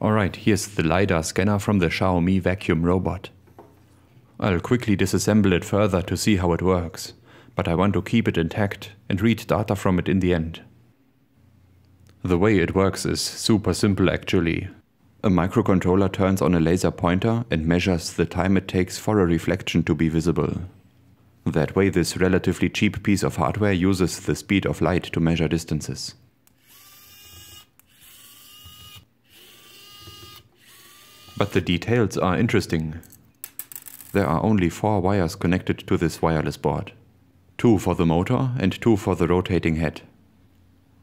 All right, here's the LiDAR scanner from the Xiaomi vacuum robot. I'll quickly disassemble it further to see how it works, but I want to keep it intact and read data from it in the end. The way it works is super simple actually. A microcontroller turns on a laser pointer and measures the time it takes for a reflection to be visible. That way this relatively cheap piece of hardware uses the speed of light to measure distances. But the details are interesting. There are only four wires connected to this wireless board. Two for the motor and two for the rotating head.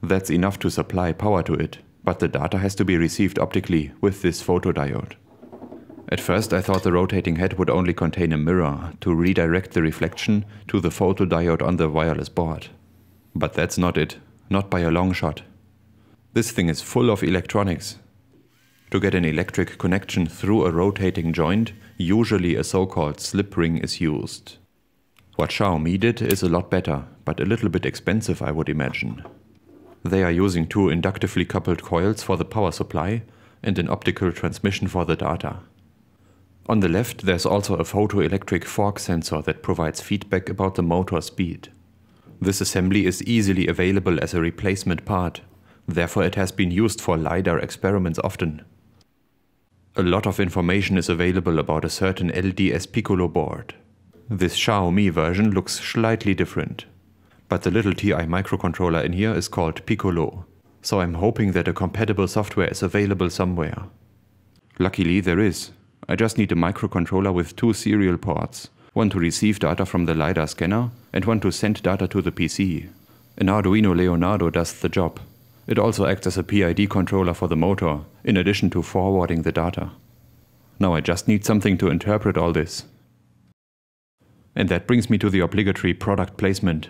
That's enough to supply power to it, but the data has to be received optically with this photodiode. At first I thought the rotating head would only contain a mirror to redirect the reflection to the photodiode on the wireless board. But that's not it, not by a long shot. This thing is full of electronics, to get an electric connection through a rotating joint, usually a so-called slip ring is used. What Xiaomi did is a lot better, but a little bit expensive I would imagine. They are using two inductively coupled coils for the power supply and an optical transmission for the data. On the left there's also a photoelectric fork sensor that provides feedback about the motor speed. This assembly is easily available as a replacement part, therefore it has been used for LiDAR experiments often. A lot of information is available about a certain LDS Piccolo board. This Xiaomi version looks slightly different, but the little TI microcontroller in here is called Piccolo, so I'm hoping that a compatible software is available somewhere. Luckily there is. I just need a microcontroller with two serial ports, one to receive data from the LiDAR scanner and one to send data to the PC. An Arduino Leonardo does the job. It also acts as a PID controller for the motor, in addition to forwarding the data. Now I just need something to interpret all this. And that brings me to the obligatory product placement.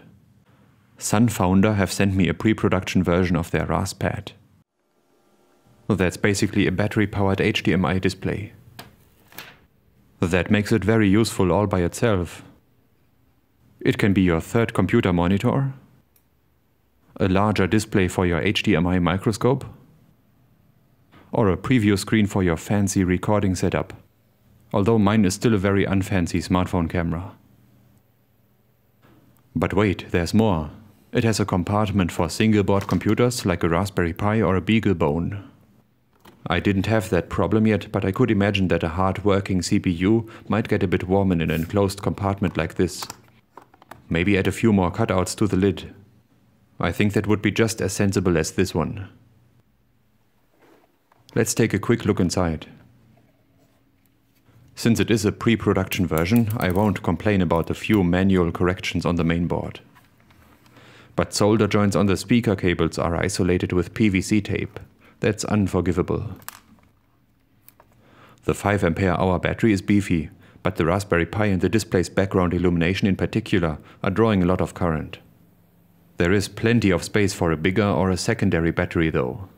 Sun Founder have sent me a pre-production version of their RASPad. that's basically a battery-powered HDMI display. That makes it very useful all by itself. It can be your third computer monitor, a larger display for your HDMI microscope, or a preview screen for your fancy recording setup, although mine is still a very unfancy smartphone camera. But wait, there's more. It has a compartment for single board computers like a Raspberry Pi or a BeagleBone. I didn't have that problem yet, but I could imagine that a hard working CPU might get a bit warm in an enclosed compartment like this. Maybe add a few more cutouts to the lid, I think that would be just as sensible as this one. Let's take a quick look inside. Since it is a pre-production version, I won't complain about a few manual corrections on the mainboard. But solder joints on the speaker cables are isolated with PVC tape. That's unforgivable. The 5 ampere hour battery is beefy, but the Raspberry Pi and the display's background illumination in particular are drawing a lot of current. There is plenty of space for a bigger or a secondary battery though.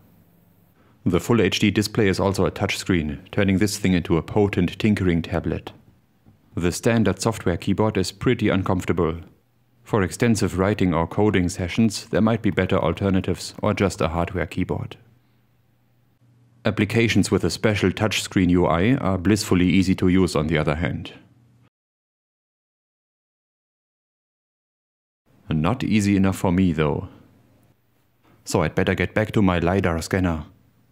The Full HD display is also a touchscreen, turning this thing into a potent tinkering tablet. The standard software keyboard is pretty uncomfortable. For extensive writing or coding sessions, there might be better alternatives or just a hardware keyboard. Applications with a special touchscreen UI are blissfully easy to use on the other hand. Not easy enough for me, though. So I'd better get back to my LiDAR scanner.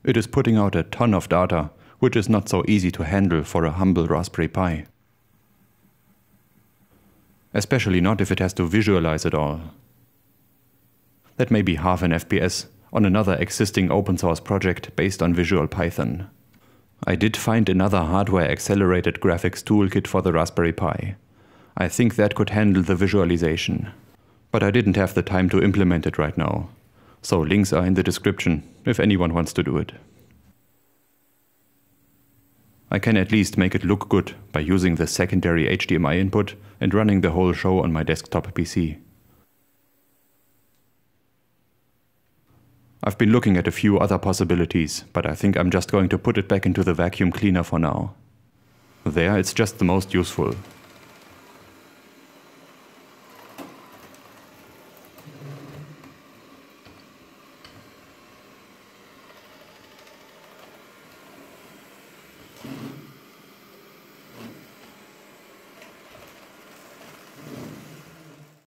It is putting out a ton of data, which is not so easy to handle for a humble Raspberry Pi. Especially not if it has to visualize it all. That may be half an FPS on another existing open source project based on Visual Python. I did find another hardware accelerated graphics toolkit for the Raspberry Pi. I think that could handle the visualization but I didn't have the time to implement it right now. So links are in the description, if anyone wants to do it. I can at least make it look good by using the secondary HDMI input and running the whole show on my desktop PC. I've been looking at a few other possibilities, but I think I'm just going to put it back into the vacuum cleaner for now. There it's just the most useful.